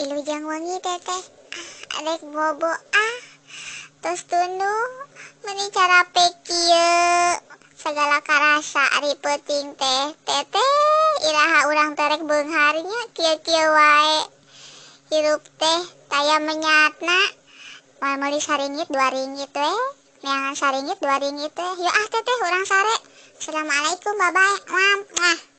Ilujang wangi teteh ah, Arek bobo ah Terus tunu Meni cara Segala karasa Ari puting teh Teteh Iraha urang terek bengharinya Kia-kia wae Hirup teh Taya menyatna Mau meli saringit dua ringgit weh Neangan saringit dua ringgit weh Yuk ah teteh urang sare Assalamualaikum bye bye Mam Mwah